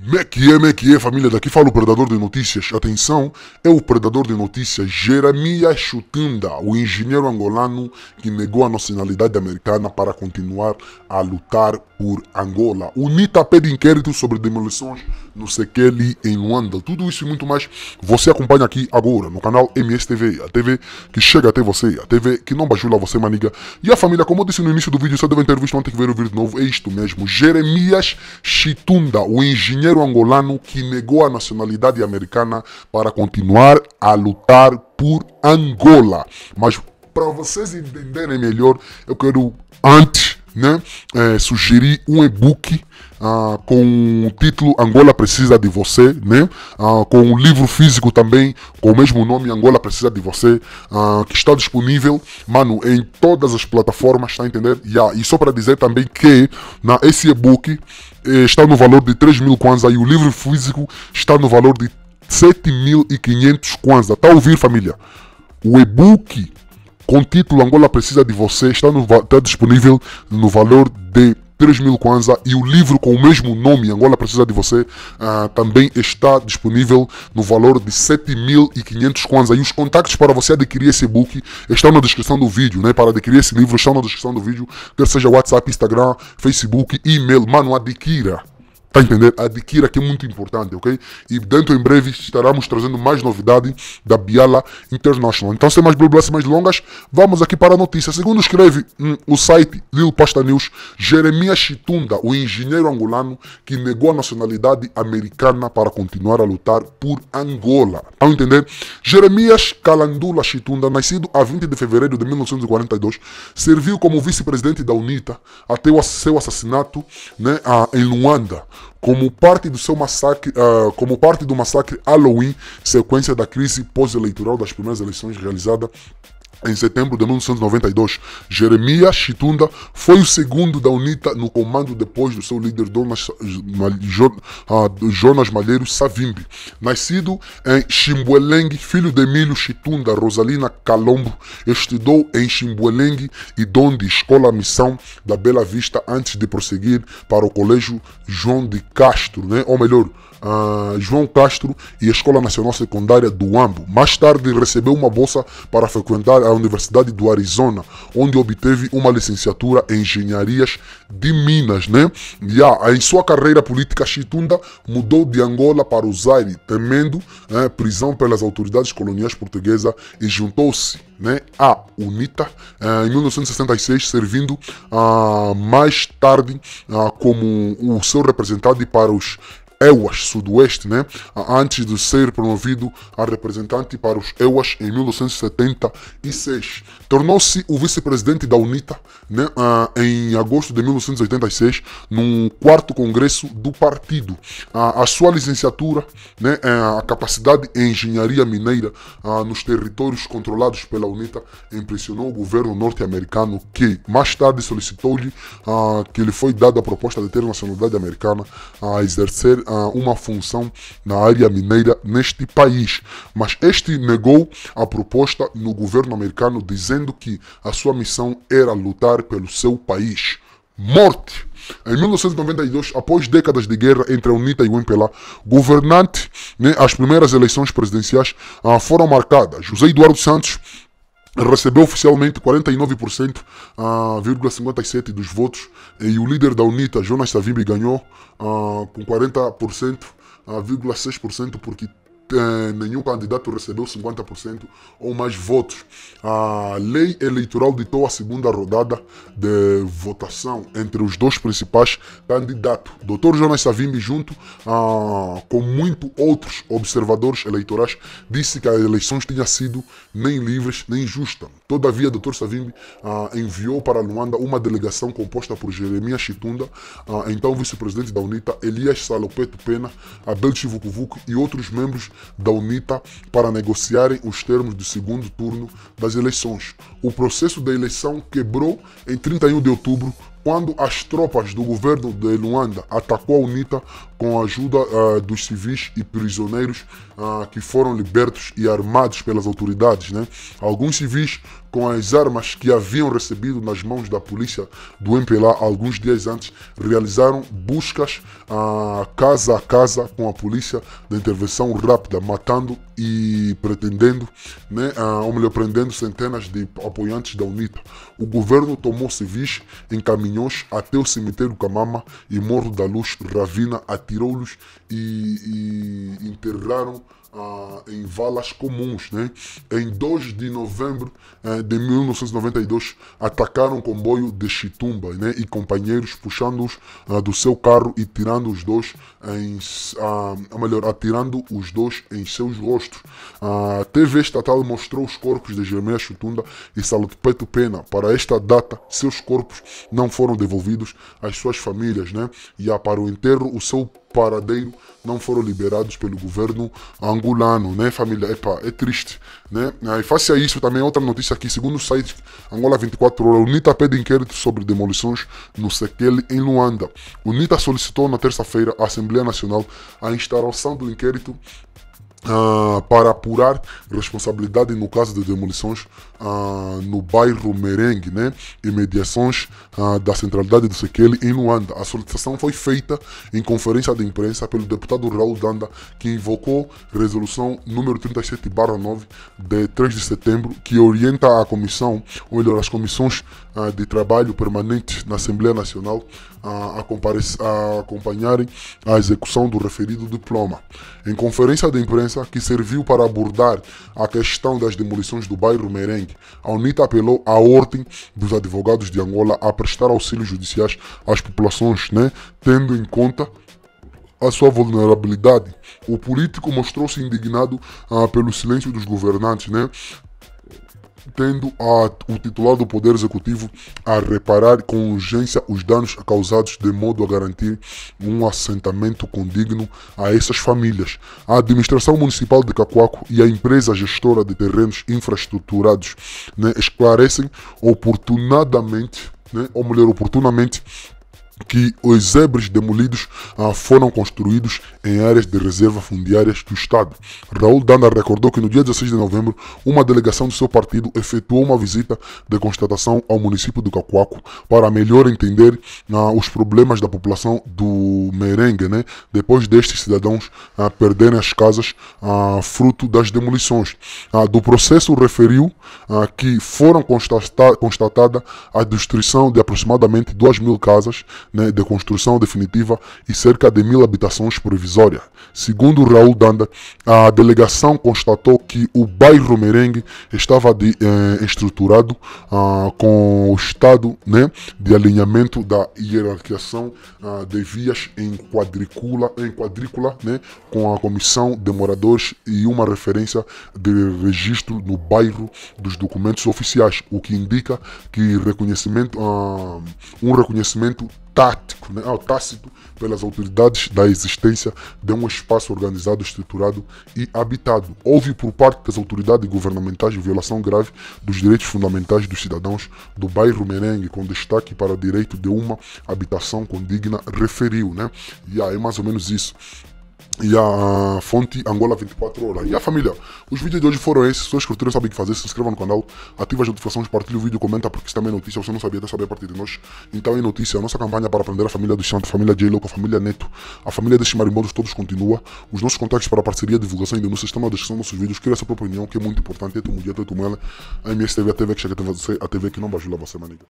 Mequie, mequie, família, daqui fala o predador de notícias. Atenção, é o predador de notícias Jeremias Chutunda, o engenheiro angolano que negou a nacionalidade americana para continuar a lutar por Angola. O NITA pede inquérito sobre demolições no Sekeli, em Luanda. Tudo isso e muito mais você acompanha aqui agora no canal MSTV, a TV que chega até você, a TV que não bajula você, é maniga. E a família, como eu disse no início do vídeo, só devem ter visto antes que ver o vídeo novo, é isto mesmo. Jeremias Chitunda, o engenheiro engenheiro angolano que negou a nacionalidade americana para continuar a lutar por Angola. Mas para vocês entenderem melhor, eu quero antes né, é, sugerir um e-book ah, com o título Angola Precisa de Você, né? Ah, com um livro físico também, com o mesmo nome Angola Precisa de Você, ah, que está disponível, mano, em todas as plataformas, tá entendendo? entender? Yeah. E só para dizer também que na, esse e-book eh, está no valor de 3 mil kwanza e o livro físico está no valor de 7.500 kwanza. Tá a ouvir, família? O e-book com o título Angola Precisa de Você, está, no, está disponível no valor de 3 mil Kwanza e o livro com o mesmo nome, Angola Precisa de Você, uh, também está disponível no valor de 7.500 Kwanza. E os contatos para você adquirir esse book estão na descrição do vídeo, né? Para adquirir esse livro estão na descrição do vídeo, quer seja WhatsApp, Instagram, Facebook, e-mail. Mano, adquira. Tá entender? Adquira que é muito importante, ok? E dentro em breve estaremos trazendo mais novidade da Biala International. Então, sem mais blablas mais longas, vamos aqui para a notícia. Segundo escreve hum, o site Lil Posta News, Jeremias Chitunda, o engenheiro angolano que negou a nacionalidade americana para continuar a lutar por Angola. ao tá entender? Jeremias Calandula Chitunda, nascido a 20 de fevereiro de 1942, serviu como vice-presidente da UNITA até o seu assassinato né, em Luanda como parte do seu massacre, uh, como parte do massacre Halloween, sequência da crise pós-eleitoral das primeiras eleições realizada em setembro de 1992, Jeremias Chitunda foi o segundo da UNITA no comando depois do seu líder Jonas, ah, Jonas Malheiro Savimbi. Nascido em Chimbuelengue, filho de Emílio Chitunda Rosalina Calombo, estudou em Chimbuelengue e Donde Escola Missão da Bela Vista antes de prosseguir para o Colégio João de Castro, né? ou melhor, Uh, João Castro e Escola Nacional Secundária do Ambo. Mais tarde recebeu uma bolsa para frequentar à Universidade do Arizona, onde obteve uma licenciatura em engenharias de Minas, né? E a em sua carreira política, Chitunda mudou de Angola para o Zaire, temendo né, prisão pelas autoridades coloniais portuguesas e juntou-se né, à UNITA eh, em 1966, servindo ah, mais tarde ah, como o seu representante para os EUAS Sudoeste, né? antes de ser promovido a representante para os EUAS em 1976. Tornou-se o vice-presidente da UNITA né? Uh, em agosto de 1986, no quarto congresso do partido. Uh, a sua licenciatura, né? Uh, a capacidade em engenharia mineira nos territórios controlados pela UNITA, impressionou o governo norte-americano que mais tarde solicitou-lhe que lhe foi dada a proposta de ter nacionalidade americana a exercer uh, uma função na área mineira neste país. Mas este negou a proposta no governo americano, dizendo que a sua missão era lutar pelo seu país. Morte! Em 1992, após décadas de guerra entre a UNITA e o MPLA, governante, né, as primeiras eleições presidenciais ah, foram marcadas. José Eduardo Santos recebeu oficialmente 49,57% uh, ah, dos votos e o líder da UNITA, Jonas Savimbi, ganhou uh, com 40,6% uh, ah, porque eh, nenhum candidato recebeu 50% ou mais votos. A lei eleitoral ditou a segunda rodada de votação entre os dois principais candidatos, Dr. Jonas Savimbi, junto ah, com muitos outros observadores eleitorais, disse que as eleições tinham sido nem livres nem justas. Todavia, Dr. Savimbi ah, enviou para Luanda uma delegação composta por Jeremias Chitunda, ah, então vice-presidente da UNITA, Elias Salopeto Pena, Abel Chivucuvuco e outros membros da UNITA para negociarem os termos do segundo turno das eleições. O processo da eleição quebrou em 31 de outubro quando as tropas do governo de Luanda atacou a UNITA com a ajuda uh, dos civis e prisioneiros uh, que foram libertos e armados pelas autoridades. Né? Alguns civis com as armas que haviam recebido nas mãos da polícia do MPLA alguns dias antes, realizaram buscas ah, casa a casa com a polícia de intervenção rápida, matando e pretendendo, né, ah, ou melhor, prendendo centenas de apoiantes da UNITA. O governo tomou civis encaminhados Minhões até o cemitério Camama e Morro da Luz, Ravina atirou-los e, e enterraram ah, em valas comuns. Né? Em 2 de novembro eh, de 1992, atacaram o comboio de Chitumba né? e companheiros puxando-os ah, do seu carro e tirando os dois em, ah, ah, melhor, atirando os dois em seus rostos. A TV estatal mostrou os corpos de Jeremias Chutunda e Salutipeto Pena. Para esta data, seus corpos não foram devolvidos às suas famílias, né? E há para o enterro o seu paradeiro não foram liberados pelo governo angolano, né, família? Epa, é triste, né? E face a isso, também é outra notícia aqui, segundo o site Angola 24 Horas, o NITA pede inquérito sobre demolições no Sequel, em Luanda. O NITA solicitou na terça-feira à Assembleia Nacional a instalação do inquérito Uh, para apurar responsabilidade no caso de demolições ah, no bairro Merengue, né? mediações ah, da centralidade do Sekeli em Luanda. A solicitação foi feita em conferência de imprensa pelo deputado Raul Danda, que invocou resolução número 37-9 de 3 de setembro, que orienta a comissão, ou melhor, as comissões ah, de trabalho permanentes na Assembleia Nacional a, a acompanharem a execução do referido diploma. Em conferência de imprensa que serviu para abordar a questão das demolições do bairro Merengue, Moçambique, a UNITA apelou à ordem dos advogados de Angola a prestar auxílios judiciais às populações, né, tendo em conta a sua vulnerabilidade. O político mostrou-se indignado ah, pelo silêncio dos governantes, né? tendo a, o titular do Poder Executivo a reparar com urgência os danos causados de modo a garantir um assentamento condigno a essas famílias. A administração municipal de Cacoaco e a empresa gestora de terrenos infraestruturados né, esclarecem oportunadamente, né, ou melhor, oportunamente, que os zebres demolidos ah, foram construídos em áreas de reserva fundiárias do Estado. Raul Dana recordou que no dia 16 de novembro, uma delegação do seu partido efetuou uma visita de constatação ao município do Cacoaco para melhor entender ah, os problemas da população do merengue, né? depois destes cidadãos ah, perderem as casas ah, fruto das demolições. Ah, do processo referiu ah, que foram constatadas constatada a destruição de aproximadamente 2 mil casas né, de construção definitiva e cerca de mil habitações provisórias. Segundo Raul Danda, a delegação constatou que o bairro Merengue estava de, eh, estruturado ah, com o estado né, de alinhamento da hierarquização ah, de vias em quadrícula, em quadrícula né, com a comissão de moradores e uma referência de registro no bairro dos documentos oficiais, o que indica que reconhecimento, ah, um reconhecimento tático, né? ao ah, tácito pelas autoridades da existência de um espaço organizado, estruturado e habitado. Houve por parte das autoridades governamentais violação grave dos direitos fundamentais dos cidadãos do bairro Merengue, com destaque para o direito de uma habitação condigna, referiu, né? E aí é mais ou menos isso e a fonte Angola 24 horas. E a família, os vídeos de hoje foram esses. Pessoas que curtiram sabem o que fazer. Se inscrevam no canal, ativem as notificações, partilhem o vídeo, comenta, porque isso também é notícia. Você não sabia, até saber a partir de nós. Então é notícia. A nossa campanha para aprender a família do Santo, a família j a família Neto, a família desses marimbondos todos continua. Os nossos contatos para parceria, divulgação e denúncia estão na descrição dos nossos vídeos. Cria essa sua própria opinião, que é muito importante. É tu mundial, é tu mela. A MSTV, a TV que chega até você, a TV que não bajula você, maniga.